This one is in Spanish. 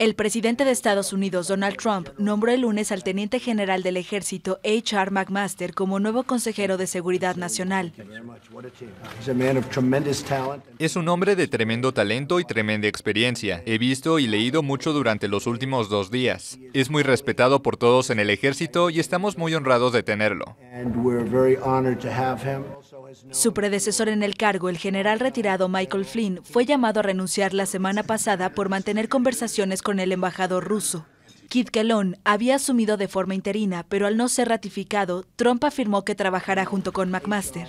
El presidente de Estados Unidos, Donald Trump, nombró el lunes al teniente general del ejército H.R. McMaster como nuevo consejero de Seguridad Nacional. Es un hombre de tremendo talento y tremenda experiencia. He visto y leído mucho durante los últimos dos días. Es muy respetado por todos en el ejército y estamos muy honrados de tenerlo. Su predecesor en el cargo, el general retirado Michael Flynn, fue llamado a renunciar la semana pasada por mantener conversaciones con el embajador ruso. Kit Kellon había asumido de forma interina, pero al no ser ratificado, Trump afirmó que trabajará junto con McMaster.